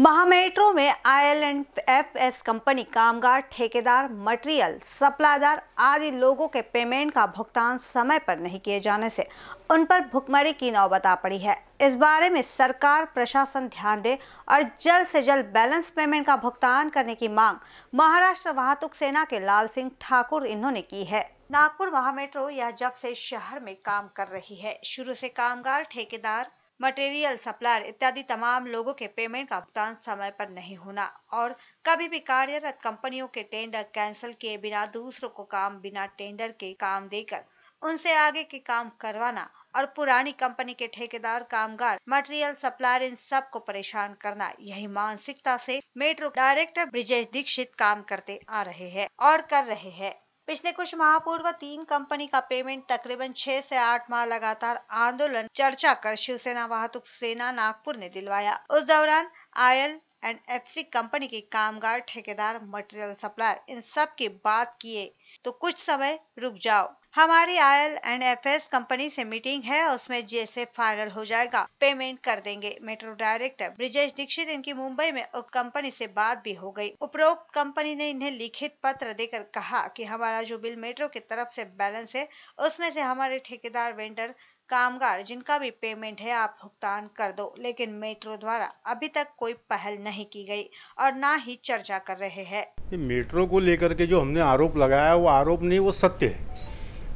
महामेट्रो में I L and F S company कामगार ठेकेदार मटेरियल सप्लायर आदि लोगों के पेमेंट का भुगतान समय पर नहीं किए जाने से उन पर भुखमरी की नौबत आ पड़ी है इस बारे में सरकार प्रशासन ध्यान दे और जल्द से जल्द बैलेंस पेमेंट का भुगतान करने की मांग महाराष्ट्र वाहतुक सेना के लाल सिंह ठाकुर इन्होंने की है नागपुर महामेट्रो यह जब से शहर में काम कर रही है शुरू से कामगार ठेकेदार मटेरियल सप्लायर इत्यादि तमाम लोगों के पेमेंट का भुगतान समय पर नहीं होना और कभी भी कार्यरत कंपनियों के टेंडर कैंसिल किए बिना दूसरों को काम बिना टेंडर के काम देकर उनसे आगे के काम करवाना और पुरानी कंपनी के ठेकेदार कामगार मटेरियल सप्लायर इन सब को परेशान करना यही मानसिकता से मेट्रो डायरेक्टर ब्रिजेश दीक्षित काम करते आ रहे हैं और कर रहे हैं पिछले कुछ माह पूर्व तीन कंपनी का पेमेंट तकरीबन छह से आठ माह लगातार आंदोलन चर्चा कर शिवसेना वाहतुक सेना नागपुर ने दिलवाया उस दौरान आयल एंड एफसी कंपनी के कामगार ठेकेदार मटेरियल सप्लायर इन सब की बात किए तो कुछ समय रुक जाओ हमारी I L and F S company से मीटिंग है उसमें जैसे फाइनल हो जाएगा पेमेंट कर देंगे मेट्रो डायरेक्टर ब्रिजेश दीक्षित इनकी मुंबई में उप कंपनी से बात भी हो गई उपरोक्त कंपनी ने इन्हें लिखित पत्र देकर कहा कि हमारा जो बिल मेट्रो की तरफ से बैलेंस है उसमें से हमारे ठेकेदार वेंडर कामगार जिनका भी पेमेंट है आप भुगतान कर दो लेकिन मेट्रो द्वारा अभी तक कोई पहल नहीं की गई और ना ही चर्चा कर रहे हैं मेट्रो को लेकर के जो हमने आरोप लगाया वो आरोप नहीं वो सत्य है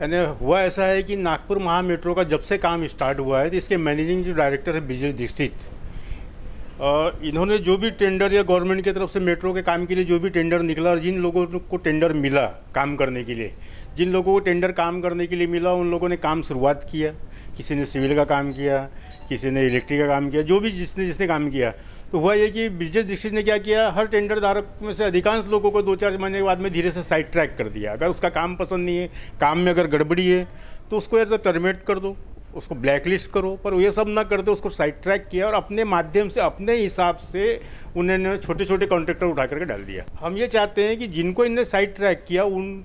यानी हुआ ऐसा है कि नागपुर महा मेट्रो का जब से काम स्टार्ट हुआ है तो इसके मैनेजिंग जो डायरेक्टर है ब्रिजेश दीक्षित इन्होंने जो भी टेंडर या गवर्नमेंट की तरफ से मेट्रो के काम के लिए जो भी टेंडर निकला और जिन लोगों को टेंडर मिला काम करने के लिए जिन लोगों को टेंडर काम करने के लिए मिला उन लोगों ने काम शुरुआत किया किसी ने सिविल का काम किया किसी ने इलेक्ट्रिक का काम किया जो भी जिसने जिसने काम किया तो हुआ ये कि बिजनेस डिस्ट्रिक्ट ने क्या किया हर टेंडर धारक में से अधिकांश लोगों को दो चार महीने के बाद में धीरे से साइड ट्रैक कर दिया अगर उसका काम पसंद नहीं है काम में अगर गड़बड़ी है तो उसको यार तो टर्मिनेट कर दो उसको ब्लैकलिस्ट करो पर ये सब ना करते उसको साइड ट्रैक किया और अपने माध्यम से अपने हिसाब से उन्होंने छोटे छोटे कॉन्ट्रैक्टर उठा करके डाल दिया हम ये चाहते हैं कि जिनको इनने साइड ट्रैक किया उन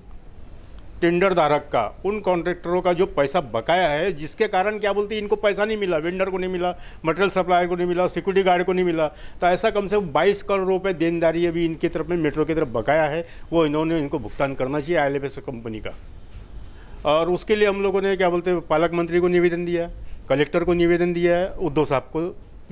टेंडर धारक का उन कॉन्ट्रैक्टरों का जो पैसा बकाया है जिसके कारण क्या बोलते हैं इनको पैसा नहीं मिला वेंडर को नहीं मिला मटेरियल सप्लायर को नहीं मिला सिक्योरिटी गार्ड को नहीं मिला तो ऐसा कम से कम बाईस करोड़ रुपये देनदारी अभी इनकी तरफ में मेट्रो की तरफ बकाया है वो इन्होंने इनको भुगतान करना चाहिए आई कंपनी का और उसके लिए हम लोगों ने क्या बोलते हैं पालक मंत्री को निवेदन दिया कलेक्टर को निवेदन दिया है उद्धव साहब को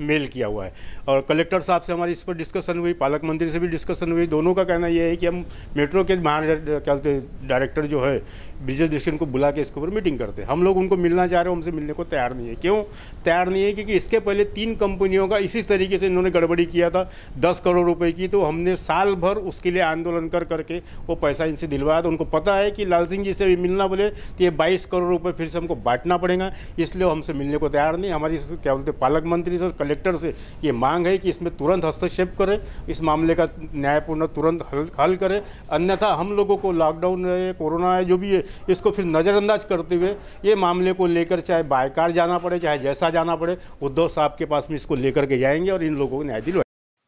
मेल किया हुआ है और कलेक्टर साहब से हमारी इस पर डिस्कशन हुई पालक मंत्री से भी डिस्कशन हुई दोनों का कहना यह है कि हम मेट्रो के महा क्या बोलते डायरेक्टर जो है ब्रिजेश दिशन को बुला के इसके ऊपर मीटिंग करते हैं हम लोग उनको मिलना चाह रहे हो हमसे मिलने को तैयार नहीं है क्यों तैयार नहीं है क्योंकि इसके पहले तीन कंपनियों का इसी तरीके से इन्होंने गड़बड़ी किया था दस करोड़ रुपये की तो हमने साल भर उसके लिए आंदोलन कर करके वो पैसा इनसे दिलवाया था उनको पता है कि लाल सिंह जी से भी मिलना बोले तो ये बाईस करोड़ रुपये फिर से हमको बांटना पड़ेगा इसलिए हमसे मिलने को तैयार नहीं हमारी क्या बोलते पालक मंत्री से कलेक्टर से ये मांग है कि इसमें तुरंत हस्तक्षेप करें इस मामले का न्यायपूर्ण तुरंत हल हल करें अन्यथा हम लोगों को लॉकडाउन है कोरोना है जो भी है इसको फिर नज़रअंदाज करते हुए ये मामले को लेकर चाहे बायकार जाना पड़े चाहे जैसा जाना पड़े उद्धव साहब के पास में इसको लेकर के जाएंगे और इन लोगों को न्याय दिलवाएंगे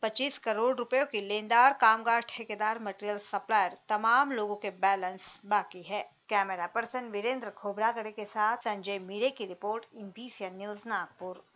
25 करोड़ रुपयों के लेनदार कामगार ठेकेदार मटेरियल सप्लायर तमाम लोगों के बैलेंस बाकी है कैमरा पर्सन वीरेंद्र खोबरागढ़ के साथ संजय मीरे की रिपोर्ट इन न्यूज नागपुर